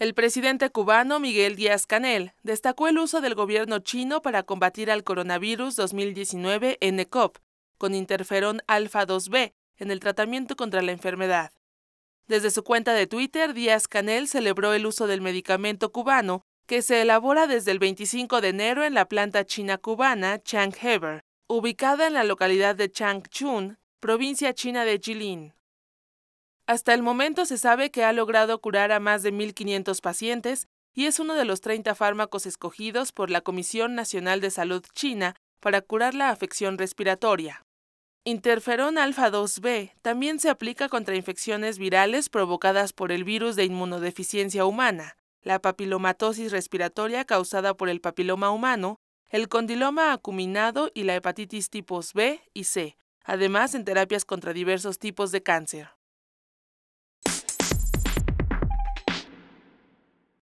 El presidente cubano Miguel Díaz Canel destacó el uso del gobierno chino para combatir al coronavirus 2019 en con interferón alfa-2b en el tratamiento contra la enfermedad. Desde su cuenta de Twitter, Díaz Canel celebró el uso del medicamento cubano que se elabora desde el 25 de enero en la planta china cubana Changheber, ubicada en la localidad de Changchun, provincia china de Jilin. Hasta el momento se sabe que ha logrado curar a más de 1.500 pacientes y es uno de los 30 fármacos escogidos por la Comisión Nacional de Salud China para curar la afección respiratoria. Interferón alfa-2b también se aplica contra infecciones virales provocadas por el virus de inmunodeficiencia humana, la papilomatosis respiratoria causada por el papiloma humano, el condiloma acuminado y la hepatitis tipos B y C, además en terapias contra diversos tipos de cáncer.